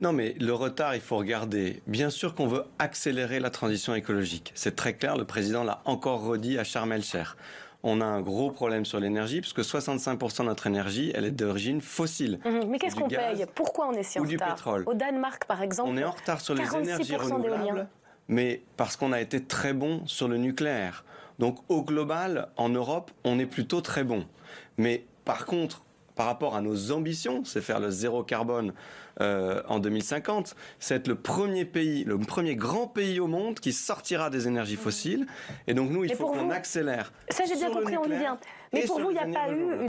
Non, mais le retard, il faut regarder. Bien sûr qu'on veut accélérer la transition écologique. C'est très clair, le président l'a encore redit à Sharm el On a un gros problème sur l'énergie, puisque 65% de notre énergie, elle est d'origine fossile. Mmh, mais qu'est-ce qu'on paye Pourquoi on est si en retard Au Danemark, par exemple, on est en retard sur les énergies renouvelables, mais parce qu'on a été très bon sur le nucléaire. Donc au global, en Europe, on est plutôt très bon. Mais par contre, par rapport à nos ambitions, c'est faire le zéro carbone euh, en 2050, c'est être le premier pays, le premier grand pays au monde qui sortira des énergies fossiles. Et donc nous, il faut qu'on accélère. Ça, j'ai bien compris, on vient. Mais pour vous, il n'y a pas eu...